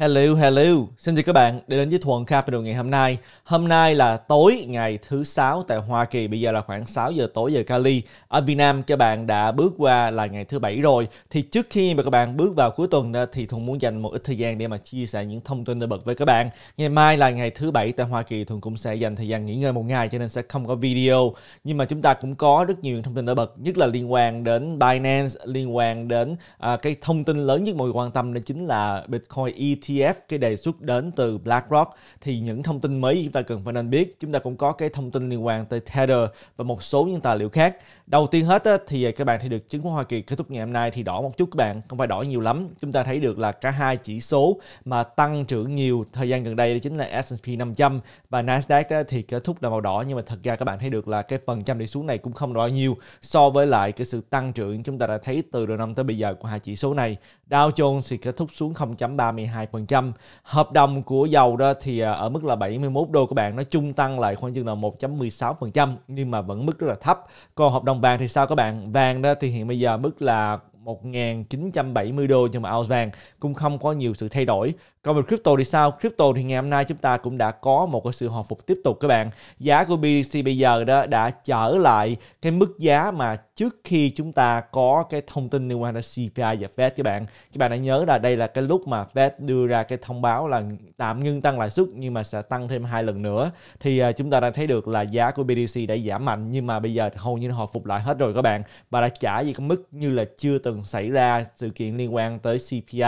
Hello, hello. Xin chào các bạn đã đến với Thuần Capital ngày hôm nay. Hôm nay là tối ngày thứ sáu tại Hoa Kỳ, bây giờ là khoảng 6 giờ tối giờ Cali. Ở Việt Nam các bạn đã bước qua là ngày thứ bảy rồi. Thì trước khi mà các bạn bước vào cuối tuần đó, thì Thuần muốn dành một ít thời gian để mà chia sẻ những thông tin nổi bật với các bạn. Ngày mai là ngày thứ bảy tại Hoa Kỳ, Thuần cũng sẽ dành thời gian nghỉ ngơi một ngày cho nên sẽ không có video. Nhưng mà chúng ta cũng có rất nhiều thông tin nổi bật, nhất là liên quan đến Binance, liên quan đến à, cái thông tin lớn nhất mọi người quan tâm đó chính là Bitcoin ETF. ETF, cái đề xuất đến từ BlackRock thì những thông tin mới chúng ta cần phải nên biết. Chúng ta cũng có cái thông tin liên quan tới Tether và một số những tài liệu khác. Đầu tiên hết thì các bạn thấy được chứng khoán Hoa Kỳ kết thúc ngày hôm nay thì đỏ một chút các bạn, không phải đỏ nhiều lắm. Chúng ta thấy được là cả hai chỉ số mà tăng trưởng nhiều thời gian gần đây đó chính là S&P 500 và Nasdaq thì kết thúc là màu đỏ nhưng mà thật ra các bạn thấy được là cái phần trăm đi xuống này cũng không đỏ nhiều so với lại cái sự tăng trưởng chúng ta đã thấy từ đầu năm tới bây giờ của hai chỉ số này. Dow Jones thì kết thúc xuống 0.32% 1%. Hợp đồng của dầu đó thì à, ở mức là 71 đô các bạn, nó chung tăng lại khoảng chừng là 1.16% nhưng mà vẫn mức rất là thấp. Còn hợp đồng vàng thì sao các bạn? Vàng đó thì hiện bây giờ mức là 1.970 đô cho một ounce vàng cũng không có nhiều sự thay đổi. Còn về crypto thì sao? Crypto thì ngày hôm nay chúng ta cũng đã có một cái sự hồi phục tiếp tục các bạn. Giá của BTC bây giờ đó đã trở lại cái mức giá mà trước khi chúng ta có cái thông tin liên quan đến CPI và Fed các bạn các bạn đã nhớ là đây là cái lúc mà Fed đưa ra cái thông báo là tạm ngưng tăng lãi suất nhưng mà sẽ tăng thêm hai lần nữa thì à, chúng ta đã thấy được là giá của BTC đã giảm mạnh nhưng mà bây giờ hầu như họ phục lại hết rồi các bạn và đã trả gì cái mức như là chưa từng xảy ra sự kiện liên quan tới CPI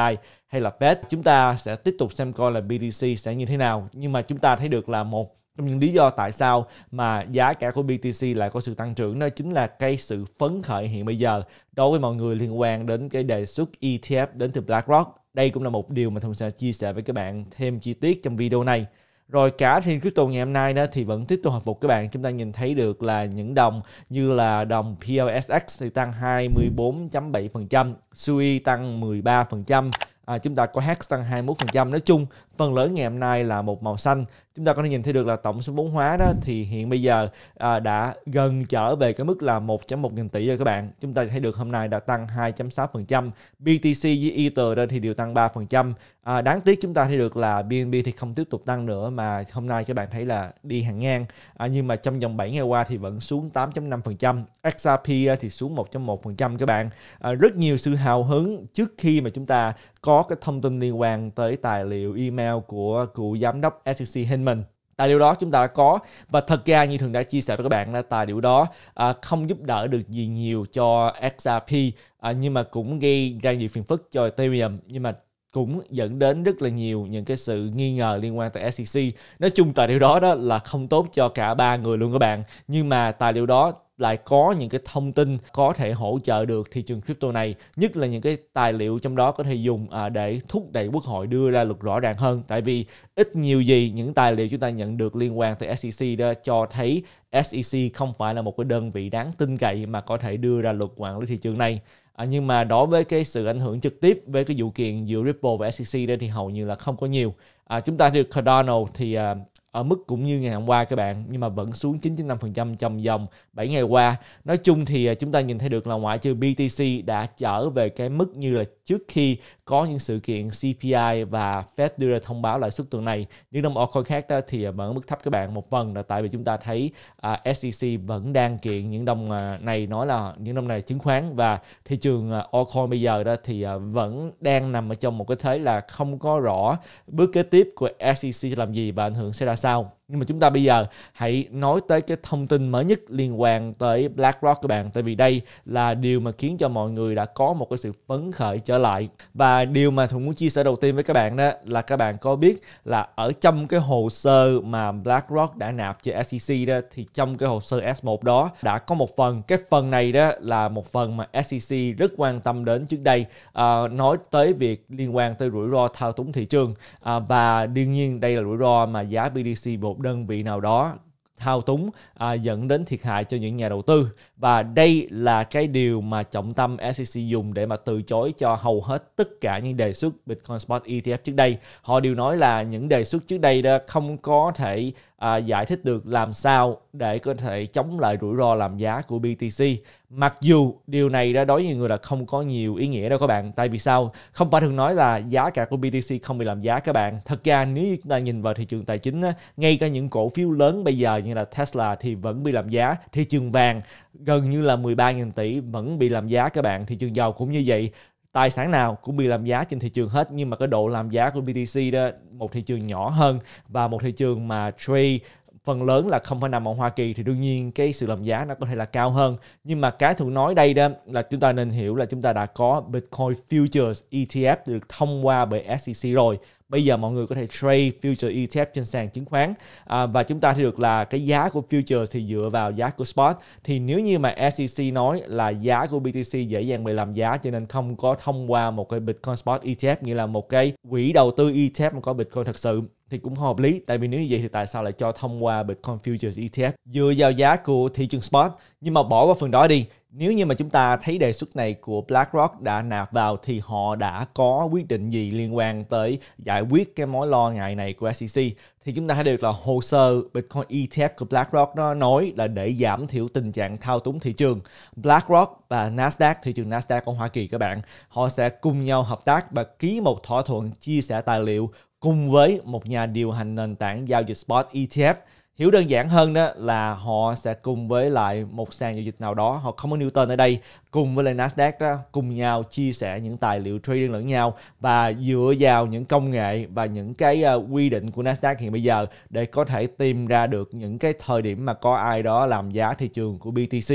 hay là Fed chúng ta sẽ tiếp tục xem coi là BTC sẽ như thế nào nhưng mà chúng ta thấy được là một trong những lý do tại sao mà giá cả của BTC lại có sự tăng trưởng đó chính là cái sự phấn khởi hiện bây giờ đối với mọi người liên quan đến cái đề xuất ETF đến từ BlackRock. Đây cũng là một điều mà Thông sẽ chia sẻ với các bạn thêm chi tiết trong video này. Rồi cả thiên crypto ngày hôm nay đó thì vẫn tiếp tục hồi phục các bạn. Chúng ta nhìn thấy được là những đồng như là đồng PLSX thì tăng 24.7%, SUI tăng 13%, à, chúng ta có Hex tăng 21%. Nói chung phần lớn ngày hôm nay là một màu xanh chúng ta có thể nhìn thấy được là tổng số vốn hóa đó thì hiện bây giờ à, đã gần trở về cái mức là 1.1 nghìn tỷ rồi các bạn chúng ta thấy được hôm nay đã tăng 2.6% BTC với Ether đó thì đều tăng 3% à, đáng tiếc chúng ta thấy được là BNB thì không tiếp tục tăng nữa mà hôm nay các bạn thấy là đi hàng ngang à, nhưng mà trong vòng 7 ngày qua thì vẫn xuống 8.5% XRP thì xuống 1.1% các bạn à, rất nhiều sự hào hứng trước khi mà chúng ta có cái thông tin liên quan tới tài liệu email email của cựu giám đốc SEC Hinman tài liệu đó chúng ta đã có và thật ra như thường đã chia sẻ với các bạn là tài liệu đó à, không giúp đỡ được gì nhiều cho XRP à, nhưng mà cũng gây ra nhiều phiền phức cho Ethereum nhưng mà cũng dẫn đến rất là nhiều những cái sự nghi ngờ liên quan tới SEC. Nói chung tài liệu đó đó là không tốt cho cả ba người luôn các bạn. Nhưng mà tài liệu đó lại có những cái thông tin có thể hỗ trợ được thị trường crypto này nhất là những cái tài liệu trong đó có thể dùng à, để thúc đẩy quốc hội đưa ra luật rõ ràng hơn tại vì ít nhiều gì những tài liệu chúng ta nhận được liên quan tới SEC đó cho thấy SEC không phải là một cái đơn vị đáng tin cậy mà có thể đưa ra luật quản lý thị trường này À, nhưng mà đối với cái sự ảnh hưởng trực tiếp với cái vụ kiện giữa Ripple và SEC đây thì hầu như là không có nhiều. À, chúng ta được Cardano thì à, ở mức cũng như ngày hôm qua các bạn nhưng mà vẫn xuống 9.5% trong vòng 7 ngày qua. Nói chung thì à, chúng ta nhìn thấy được là ngoại trừ BTC đã trở về cái mức như là trước khi có những sự kiện CPI và Fed đưa ra thông báo lãi suất tuần này. Những đồng altcoin khác đó thì à, vẫn ở mức thấp các bạn một phần là tại vì chúng ta thấy à, SEC vẫn đang kiện những đồng này nói là những đồng này chứng khoán và thị trường altcoin bây giờ đó thì vẫn đang nằm ở trong một cái thế là không có rõ bước kế tiếp của SEC làm gì và ảnh hưởng sẽ ra sao nhưng mà chúng ta bây giờ hãy nói tới cái thông tin mới nhất liên quan tới BlackRock các bạn tại vì đây là điều mà khiến cho mọi người đã có một cái sự phấn khởi trở lại và điều mà Thuận muốn chia sẻ đầu tiên với các bạn đó là các bạn có biết là ở trong cái hồ sơ mà BlackRock đã nạp cho SEC đó thì trong cái hồ sơ S1 đó đã có một phần cái phần này đó là một phần mà SEC rất quan tâm đến trước đây à, nói tới việc liên quan tới rủi ro thao túng thị trường à, và đương nhiên đây là rủi ro mà giá BDC một đơn vị nào đó thao túng à, dẫn đến thiệt hại cho những nhà đầu tư và đây là cái điều mà trọng tâm SEC dùng để mà từ chối cho hầu hết tất cả những đề xuất Bitcoin Spot ETF trước đây họ đều nói là những đề xuất trước đây đó không có thể à, giải thích được làm sao để có thể chống lại rủi ro làm giá của BTC mặc dù điều này đã đối với người là không có nhiều ý nghĩa đâu các bạn tại vì sao không phải thường nói là giá cả của BTC không bị làm giá các bạn thật ra nếu chúng ta nhìn vào thị trường tài chính ngay cả những cổ phiếu lớn bây giờ như là Tesla thì vẫn bị làm giá thị trường vàng gần như là 13.000 tỷ vẫn bị làm giá các bạn thị trường dầu cũng như vậy tài sản nào cũng bị làm giá trên thị trường hết nhưng mà cái độ làm giá của BTC đó một thị trường nhỏ hơn và một thị trường mà trade phần lớn là không phải nằm ở Hoa Kỳ thì đương nhiên cái sự làm giá nó có thể là cao hơn nhưng mà cái thường nói đây đó là chúng ta nên hiểu là chúng ta đã có Bitcoin Futures ETF được thông qua bởi SEC rồi bây giờ mọi người có thể trade future ETF trên sàn chứng khoán à, và chúng ta thì được là cái giá của future thì dựa vào giá của spot thì nếu như mà SEC nói là giá của BTC dễ dàng bị làm giá cho nên không có thông qua một cái Bitcoin spot ETF nghĩa là một cái quỹ đầu tư ETF mà có Bitcoin thật sự thì cũng hợp lý tại vì nếu như vậy thì tại sao lại cho thông qua Bitcoin Futures ETF dựa vào giá của thị trường spot nhưng mà bỏ qua phần đó đi nếu như mà chúng ta thấy đề xuất này của BlackRock đã nạp vào thì họ đã có quyết định gì liên quan tới giải quyết cái mối lo ngại này của SEC thì chúng ta thấy được là hồ sơ Bitcoin ETF của BlackRock nó nói là để giảm thiểu tình trạng thao túng thị trường. BlackRock và Nasdaq, thị trường Nasdaq của Hoa Kỳ các bạn, họ sẽ cùng nhau hợp tác và ký một thỏa thuận chia sẻ tài liệu cùng với một nhà điều hành nền tảng giao dịch spot ETF hiểu đơn giản hơn đó là họ sẽ cùng với lại một sàn giao dịch nào đó họ không có Newton ở đây cùng với lại Nasdaq đó cùng nhau chia sẻ những tài liệu trading lẫn nhau và dựa vào những công nghệ và những cái ờ, quy định của Nasdaq hiện bây giờ để có thể tìm ra được những cái thời điểm mà có ai đó làm giá thị trường của BTC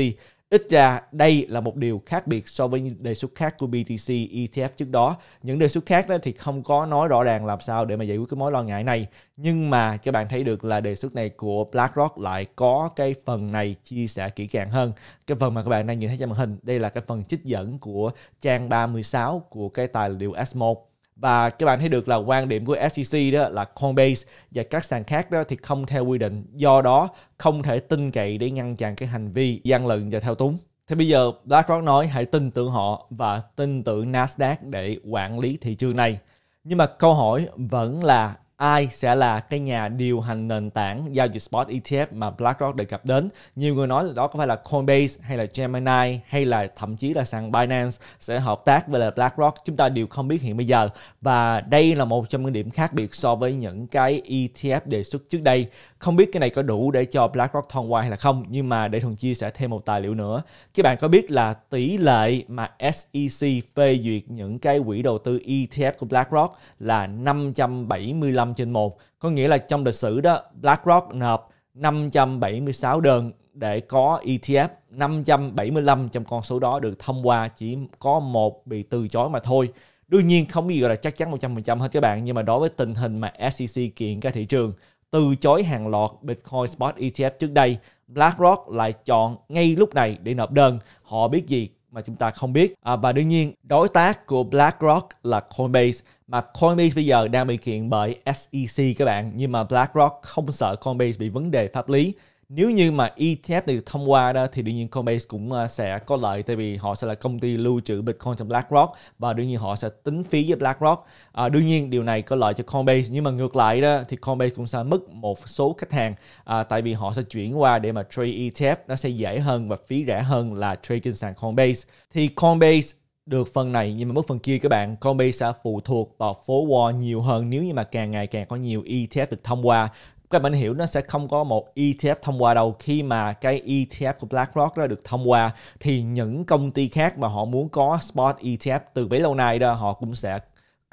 Ít ra đây là một điều khác biệt so với đề xuất khác của BTC ETF trước đó. Những đề xuất khác đó thì không có nói rõ ràng làm sao để mà giải quyết cái mối lo ngại này. Nhưng mà các bạn thấy được là đề xuất này của BlackRock lại có cái phần này chia sẻ kỹ càng hơn. Cái phần mà các bạn đang nhìn thấy trên màn hình, đây là cái phần trích dẫn của trang 36 của cái tài liệu S1 và các bạn thấy được là quan điểm của SEC đó là Coinbase và các sàn khác đó thì không theo quy định do đó không thể tin cậy để ngăn chặn cái hành vi gian lận và thao túng thì bây giờ BlackRock nói hãy tin tưởng họ và tin tưởng Nasdaq để quản lý thị trường này nhưng mà câu hỏi vẫn là ai sẽ là cái nhà điều hành nền tảng giao dịch spot ETF mà BlackRock đề cập đến. Nhiều người nói là đó có phải là Coinbase hay là Gemini hay là thậm chí là sàn Binance sẽ hợp tác với là BlackRock chúng ta đều không biết hiện bây giờ và đây là một trong những điểm khác biệt so với những cái ETF đề xuất trước đây không biết cái này có đủ để cho BlackRock thông qua hay là không, nhưng mà để Thuần chia sẻ thêm một tài liệu nữa. Các bạn có biết là tỷ lệ mà SEC phê duyệt những cái quỹ đầu tư ETF của BlackRock là 575 trên 1. Có nghĩa là trong lịch sử đó, BlackRock nộp 576 đơn để có ETF 575 trong con số đó được thông qua chỉ có một bị từ chối mà thôi. Đương nhiên không gì gọi là chắc chắn 100% hết các bạn nhưng mà đối với tình hình mà SEC kiện cái thị trường từ chối hàng loạt Bitcoin Spot ETF trước đây, BlackRock lại chọn ngay lúc này để nộp đơn. Họ biết gì mà chúng ta không biết. À, và đương nhiên, đối tác của BlackRock là Coinbase mà Coinbase bây giờ đang bị kiện bởi SEC các bạn, nhưng mà BlackRock không sợ Coinbase bị vấn đề pháp lý nếu như mà ETF được thông qua đó thì đương nhiên Coinbase cũng ờ, sẽ có lợi tại vì họ sẽ là công ty lưu trữ Bitcoin trong BlackRock và đương nhiên họ sẽ tính phí với BlackRock. À, đương nhiên điều này có lợi cho Coinbase nhưng mà ngược lại đó thì Coinbase cũng sẽ mất một số khách hàng à, tại vì họ sẽ chuyển qua để mà trade ETF nó sẽ dễ hơn và phí rẻ hơn là trade trên sàn Coinbase. Thì Coinbase được phần này nhưng mà mất phần kia các bạn Coinbase sẽ phụ thuộc vào phố Wall nhiều hơn nếu như mà càng ngày càng có nhiều ETF được thông qua các bạn hiểu nó sẽ không có một ETF thông qua đâu khi mà cái ETF của BlackRock đó được thông qua thì những công ty khác mà họ muốn có spot ETF từ bấy lâu nay đó họ cũng sẽ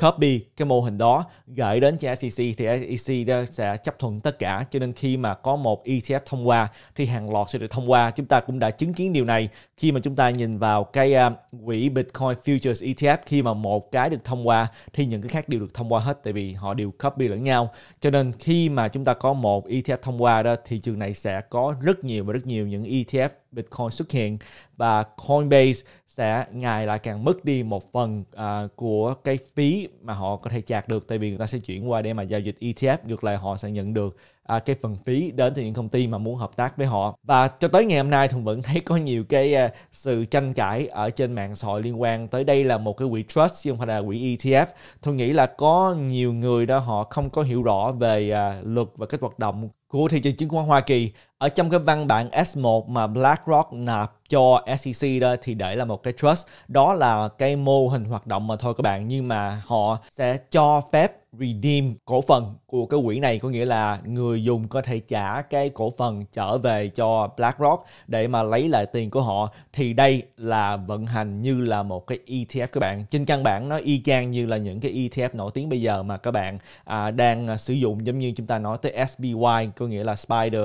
copy cái mô hình đó gửi đến cho SEC thì SEC sẽ chấp thuận tất cả cho nên khi mà có một ETF thông qua thì hàng loạt sẽ được thông qua chúng ta cũng đã chứng kiến điều này khi mà chúng ta nhìn vào cái à, quỹ Bitcoin Futures ETF khi mà một cái được thông qua thì những cái khác đều được thông qua hết tại vì họ đều copy lẫn nhau cho nên khi mà chúng ta có một ETF thông qua đó thị trường này sẽ có rất nhiều và rất nhiều những ETF Bitcoin xuất hiện và Coinbase sẽ ngày lại càng mất đi một phần uh, của cái phí mà họ có thể chạc được tại vì người ta sẽ chuyển qua để mà giao dịch ETF ngược lại họ sẽ nhận được à, cái phần phí đến từ những công ty mà muốn hợp tác với họ và cho tới ngày hôm nay thường vẫn thấy có nhiều cái à, sự tranh cãi ở trên mạng xã hội liên quan tới đây là một cái quỹ trust chứ không phải là quỹ ETF tôi nghĩ là có nhiều người đó họ không có hiểu rõ về à, luật và cách hoạt động của thị trường chứng khoán Hoa Kỳ ở trong cái văn bản S1 mà BlackRock nạp cho SEC đó thì để là một cái trust đó là cái mô hình hoạt động mà thôi các bạn nhưng mà họ sẽ cho phép redeem cổ phần của cái quỹ này có nghĩa là người dùng có thể trả cái cổ phần trở về cho BlackRock để mà lấy lại tiền của họ thì đây là vận hành như là một cái ETF các bạn trên căn bản nó y chang như là những cái ETF nổi tiếng bây giờ mà các bạn à, đang à, sử dụng giống như chúng ta nói tới SPY có nghĩa là Spider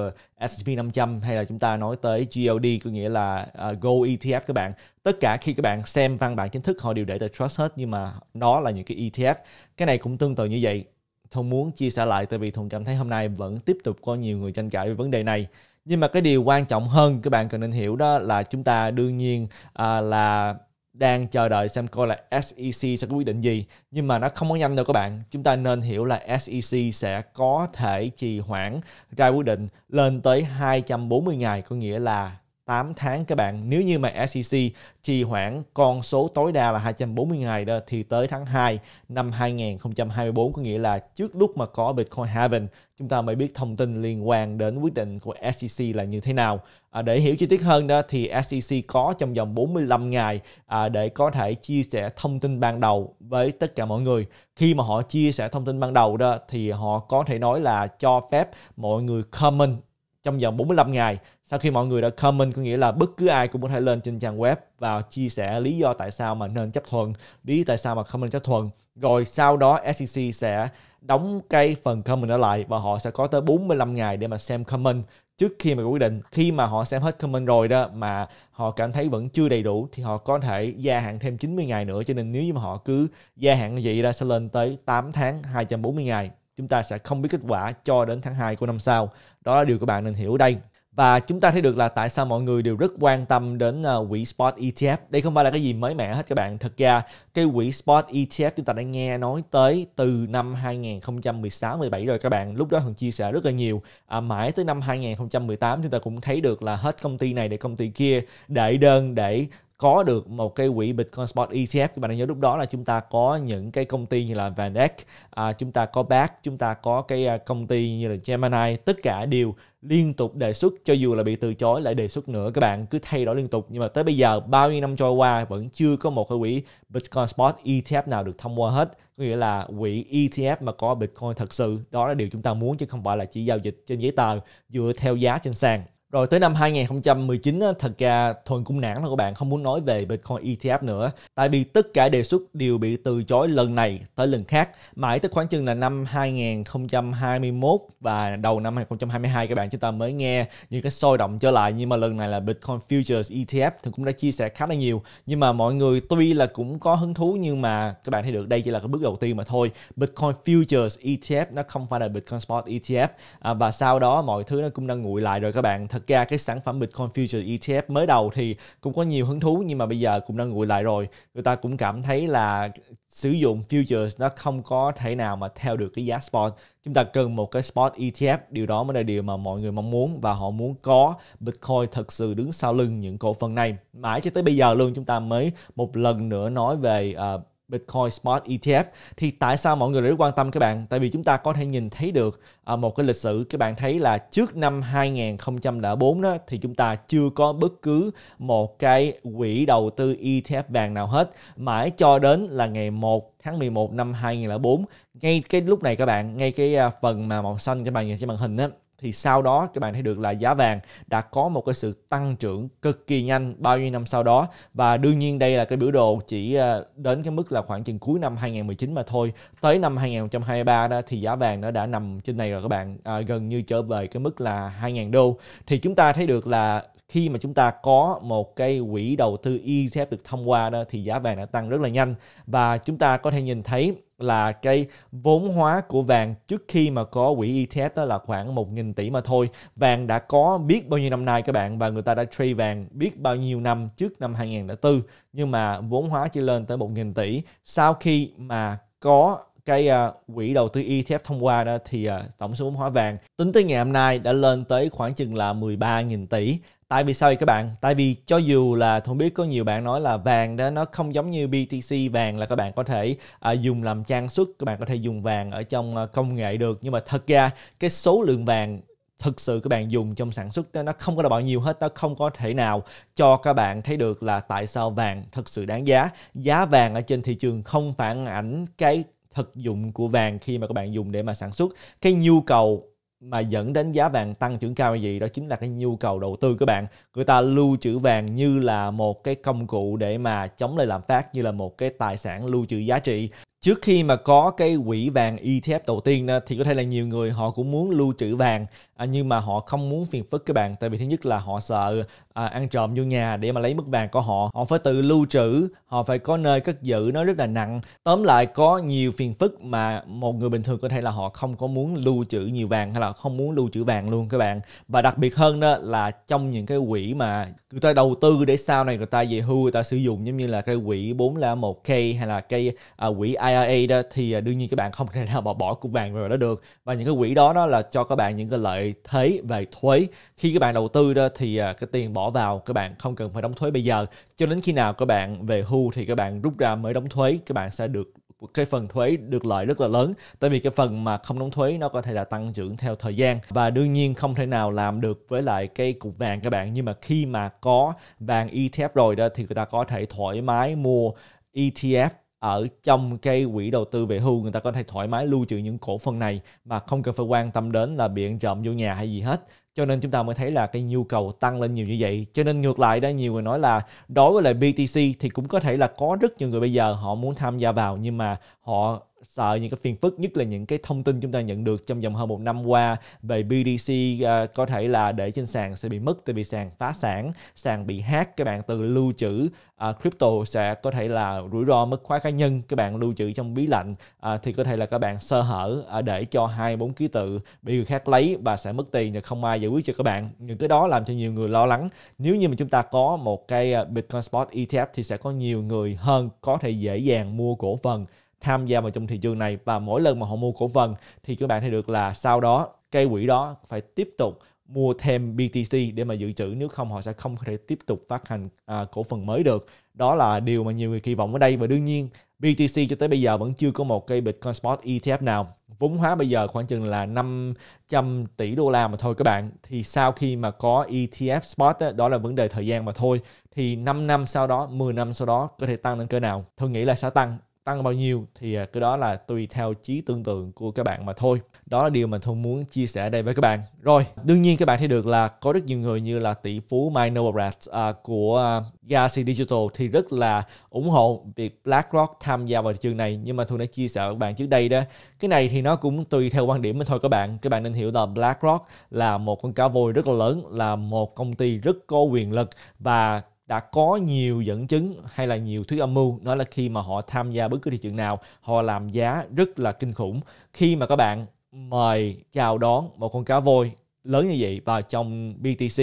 S&P 500 hay là chúng ta nói tới GLD có nghĩa là uh, Go ETF các bạn tất cả khi các bạn xem văn bản chính thức họ đều để tại trust hết nhưng mà nó là những cái ETF cái này cũng tương tự như vậy Thông muốn chia sẻ lại tại vì thùng cảm thấy hôm nay vẫn tiếp tục có nhiều người tranh cãi về vấn đề này nhưng mà cái điều quan trọng hơn các bạn cần nên hiểu đó là chúng ta đương nhiên à, là đang chờ đợi xem coi là SEC sẽ có quyết định gì nhưng mà nó không có nhanh đâu các bạn chúng ta nên hiểu là SEC sẽ có thể trì hoãn ra quyết định lên tới 240 ngày có nghĩa là 8 tháng các bạn. Nếu như mà SEC trì hoãn con số tối đa là 240 ngày đó thì tới tháng 2 năm 2024 có nghĩa là trước lúc mà có Bitcoin halving chúng ta mới biết thông tin liên quan đến quyết định của SEC là như thế nào. À, để hiểu chi tiết hơn đó thì SEC có trong vòng 45 ngày à, để có thể chia sẻ thông tin ban đầu với tất cả mọi người. Khi mà họ chia sẻ thông tin ban đầu đó thì họ có thể nói là cho phép mọi người comment trong vòng 45 ngày sau khi mọi người đã comment có nghĩa là bất cứ ai cũng có thể lên trên trang web và chia sẻ lý do tại sao mà nên chấp thuận lý do tại sao mà không nên chấp thuận rồi sau đó SEC sẽ đóng cái phần comment đó lại và họ sẽ có tới 45 ngày để mà xem comment trước khi mà quyết định khi mà họ xem hết comment rồi đó mà họ cảm thấy vẫn chưa đầy đủ thì họ có thể gia hạn thêm 90 ngày nữa cho nên nếu như mà họ cứ gia hạn như vậy ra sẽ lên tới 8 tháng 240 ngày chúng ta sẽ không biết kết quả cho đến tháng 2 của năm sau. Đó là điều các bạn nên hiểu đây. Và chúng ta thấy được là tại sao mọi người đều rất quan tâm đến ờ, quỹ spot ETF. Đây không phải là cái gì mới mẻ hết các bạn. Thật ra cái quỹ spot ETF chúng ta đã nghe nói tới từ năm 2016-17 rồi các bạn. Lúc đó Hằng chia sẻ rất là nhiều. À, mãi tới năm 2018 chúng ta cũng thấy được là hết công ty này để công ty kia đệ đơn để có được một cái quỹ Bitcoin Spot ETF các bạn nhớ lúc đó là chúng ta có những cái công ty như là VanEck, à, chúng ta có BAC, chúng ta có cái à, công ty như là Gemini, tất cả đều liên tục đề xuất cho dù là bị từ chối lại đề xuất nữa các bạn cứ thay đổi liên tục nhưng mà tới bây giờ bao nhiêu năm trôi qua vẫn chưa có một cái quỹ Bitcoin Spot ETF nào được thông qua hết có nghĩa là quỹ ETF mà có Bitcoin thật sự đó là điều chúng ta muốn chứ không phải là chỉ giao dịch trên giấy tờ dựa theo giá trên sàn rồi tới năm 2019 thật ra thuần cũng nản là các bạn không muốn nói về Bitcoin ETF nữa tại vì tất cả đề xuất đều bị từ chối lần này tới lần khác mãi tới khoảng chừng là năm 2021 và đầu năm 2022 các bạn chúng ta mới nghe những cái sôi động trở lại nhưng mà lần này là Bitcoin Futures ETF thì cũng đã chia sẻ khá là nhiều nhưng mà mọi người tuy là cũng có hứng thú nhưng mà các bạn thấy được đây chỉ là cái bước đầu tiên mà thôi Bitcoin Futures ETF nó không phải là Bitcoin Spot ETF à, và sau đó mọi thứ nó cũng đang nguội lại rồi các bạn thật ra cái sản phẩm Bitcoin Future ETF mới đầu thì cũng có nhiều hứng thú nhưng mà bây giờ cũng đang nguội lại rồi người ta cũng cảm thấy là sử dụng futures nó không có thể nào mà theo được cái giá spot chúng ta cần một cái spot ETF điều đó mới là điều mà mọi người mong muốn và họ muốn có Bitcoin thật sự đứng sau lưng những cổ phần này mãi cho tới bây giờ luôn chúng ta mới một lần nữa nói về uh, Bitcoin Spot ETF thì tại sao mọi người rất quan tâm các bạn? Tại vì chúng ta có thể nhìn thấy được à, một cái lịch sử các bạn thấy là trước năm 2004 đó thì chúng ta chưa có bất cứ một cái quỹ đầu tư ETF vàng nào hết mãi cho đến là ngày 1 tháng 11 năm 2004 ngay cái lúc này các bạn ngay cái à, phần mà màu xanh các bạn nhìn trên màn hình đó thì sau đó các bạn thấy được là giá vàng đã có một cái sự tăng trưởng cực kỳ nhanh bao nhiêu năm sau đó và đương nhiên đây là cái biểu đồ chỉ ờ, đến cái mức là khoảng chừng cuối năm 2019 mà thôi tới năm 2023 đó thì giá vàng nó đã nằm trên này rồi các bạn à, gần như trở về cái mức là 2.000 đô thì chúng ta thấy được là khi mà chúng ta có một cái quỹ đầu tư ETF được thông qua đó thì giá vàng đã tăng rất là nhanh và chúng ta có thể nhìn thấy là cái vốn hóa của vàng trước khi mà có quỹ ETF đó là khoảng 1.000 tỷ mà thôi. Vàng đã có biết bao nhiêu năm nay các bạn và người ta đã trade vàng biết bao nhiêu năm trước năm 2004 nhưng mà vốn hóa chỉ lên tới 1.000 tỷ. Sau khi mà có cái uh, quỹ đầu tư ETF thông qua đó thì uh, tổng số vốn hóa vàng tính tới ngày hôm nay đã lên tới khoảng chừng là 13.000 tỷ tại vì sao vậy các bạn tại vì cho dù là thông biết có nhiều bạn nói là vàng đó nó không giống như BTC vàng là các bạn có thể à, dùng làm trang sức các bạn có thể dùng vàng ở trong à, công nghệ được nhưng mà thật ra cái số lượng vàng thực sự các bạn dùng trong sản xuất đó, nó không có là bao nhiêu hết nó không có thể nào cho các bạn thấy được là tại sao vàng thực sự đáng giá giá vàng ở trên thị trường không phản ảnh cái thực dụng của vàng khi mà các bạn dùng để mà sản xuất cái nhu cầu mà dẫn đến giá vàng tăng trưởng cao như vậy đó chính là cái nhu cầu đầu tư các bạn người ta lưu trữ vàng như là một cái công cụ để mà chống lại lạm phát như là một cái tài sản lưu trữ giá trị trước khi mà có cái quỹ vàng ETF đầu tiên đó, thì có thể là nhiều người họ cũng muốn lưu trữ vàng à, nhưng mà họ không muốn phiền phức các bạn tại vì thứ nhất là họ sợ à, ăn trộm vô nhà để mà lấy mức vàng của họ họ phải tự lưu trữ họ phải có nơi cất giữ nó rất là nặng tóm lại có nhiều phiền phức mà một người bình thường có thể là họ không có muốn lưu trữ nhiều vàng hay là không muốn lưu trữ vàng luôn các bạn và đặc biệt hơn đó là trong những cái quỹ mà người ta đầu tư để sau này người ta về hưu người ta sử dụng giống như là cái quỹ 4 1 k hay là cái à, quỹ IRA đó thì à, đương nhiên các bạn không thể nào bỏ bỏ cục vàng vào đó được và những cái quỹ đó nó là cho các bạn những cái lợi thế về thuế khi các bạn đầu tư đó thì à, cái tiền bỏ vào các bạn không cần phải đóng thuế bây giờ cho đến khi nào các bạn về hưu thì các bạn rút ra mới đóng thuế các bạn sẽ được cái phần thuế được lợi rất là lớn tại vì cái phần mà không đóng thuế nó có thể là tăng trưởng theo thời gian và đương nhiên không thể nào làm được với lại cái cục vàng các bạn nhưng mà khi mà có vàng ETF rồi đó thì người ta có thể thoải mái mua ETF ở trong cái quỹ đầu tư về hưu người ta có thể thoải mái lưu trữ những cổ phần này mà không cần phải quan tâm đến là biện rộm vô nhà hay gì hết cho nên chúng ta mới thấy là cái nhu cầu tăng lên nhiều như vậy cho nên ngược lại đó nhiều người nói là đối với lại BTC thì cũng có thể là có rất nhiều người bây giờ họ muốn tham gia vào nhưng mà họ sợ những cái phiền phức nhất là những cái thông tin chúng ta nhận được trong vòng hơn một năm qua về BDC uh, à, có thể là để trên sàn sẽ bị mất tại vì sàn phá sản sàn bị hack các bạn từ lưu trữ uh, crypto sẽ có thể là rủi ro mất khóa cá nhân các bạn lưu trữ trong bí lạnh uh, thì có thể là các bạn sơ hở uh, để cho hai bốn ký tự bị người khác lấy và sẽ mất tiền và không ai giải quyết cho các bạn những cái đó làm cho nhiều người lo lắng nếu như mà chúng ta có một cái Bitcoin Spot ETF thì sẽ có nhiều người hơn có thể dễ dàng mua cổ phần tham gia vào trong thị trường này và mỗi lần mà họ mua cổ phần thì các bạn thấy được là sau đó cây quỹ đó phải tiếp tục mua thêm BTC để mà dự trữ nếu không họ sẽ không thể tiếp tục phát hành à, cổ phần mới được đó là điều mà nhiều người kỳ vọng ở đây và đương nhiên BTC cho tới bây giờ vẫn chưa có một cây Bitcoin Spot ETF nào vốn hóa bây giờ khoảng chừng là 500 tỷ đô la mà thôi các bạn thì sau khi mà có ETF Spot đó, đó là vấn đề thời gian mà thôi thì 5 năm sau đó 10 năm sau đó có thể tăng lên cơ nào tôi nghĩ là sẽ tăng tăng bao nhiêu thì à, cái đó là tùy theo trí tưởng tượng của các bạn mà thôi đó là điều mà thông muốn chia sẻ đây với các bạn rồi đương nhiên các bạn thấy được là có rất nhiều người như là tỷ phú Mike Novogratz à, của uh, Galaxy Digital thì rất là ủng hộ việc BlackRock tham gia vào thị trường này nhưng mà tôi đã chia sẻ với các bạn trước đây đó cái này thì nó cũng tùy theo quan điểm thôi các bạn các bạn nên hiểu là BlackRock là một con cá voi rất là lớn là một công ty rất có quyền lực và đã có nhiều dẫn chứng hay là nhiều thứ âm mưu nói là khi mà họ tham gia bất cứ thị trường nào họ làm giá rất là kinh khủng khi mà các bạn mời chào đón một con cá voi lớn như vậy vào trong BTC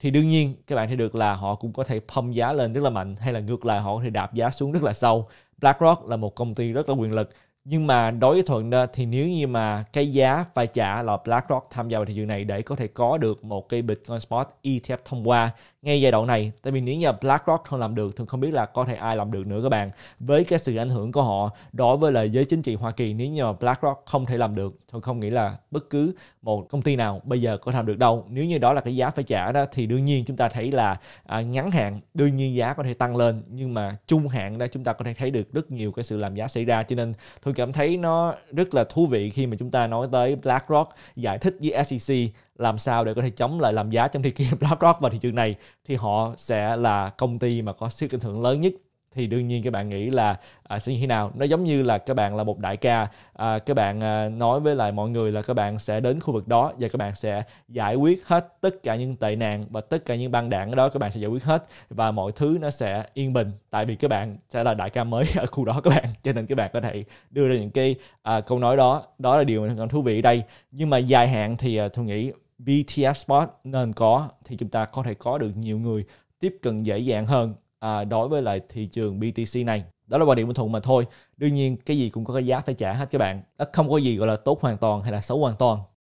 thì đương nhiên các bạn thấy được là họ cũng có thể pump giá lên rất là mạnh hay là ngược lại họ có thể đạp giá xuống rất là sâu BlackRock là một công ty rất là quyền lực nhưng mà đối với Thuận đó, thì nếu như mà cái giá phải trả là BlackRock tham gia vào thị trường này để có thể có được một cái Bitcoin Spot ETF thông qua ngay giai đoạn này tại vì nếu như BlackRock không làm được thì không biết là có thể ai làm được nữa các bạn với cái sự ảnh hưởng của họ đối với là giới chính trị Hoa Kỳ nếu như BlackRock không thể làm được tôi không nghĩ là bất cứ một công ty nào bây giờ có làm được đâu nếu như đó là cái giá phải trả đó thì đương nhiên chúng ta thấy là à, ngắn hạn đương nhiên giá có thể tăng lên nhưng mà trung hạn đó chúng ta có thể thấy được rất nhiều cái sự làm giá xảy ra cho nên tôi cảm thấy nó rất là thú vị khi mà chúng ta nói tới BlackRock giải thích với SEC làm sao để có thể chống lại làm giá trong thị trường BlackRock và thị trường này thì họ sẽ là công ty mà có sức ảnh hưởng lớn nhất thì đương nhiên các bạn nghĩ là à, sẽ như thế nào nó giống như là các bạn là một đại ca à, các bạn à, nói với lại mọi người là các bạn sẽ đến khu vực đó và các bạn sẽ giải quyết hết tất cả những tệ nạn và tất cả những băng đảng đó các bạn sẽ giải quyết hết và mọi thứ nó sẽ yên bình tại vì các bạn sẽ là đại ca mới ở khu đó các bạn cho nên các bạn có thể đưa ra những cái à, câu nói đó đó là điều thú vị ở đây nhưng mà dài hạn thì à, tôi nghĩ BTF Spot nên có thì chúng ta có thể có được nhiều người tiếp cận dễ dàng hơn à, đối với lại thị trường BTC này đó là quan điểm của thuận mà thôi đương nhiên cái gì cũng có cái giá phải trả hết các bạn không có gì gọi là tốt hoàn toàn hay là xấu hoàn toàn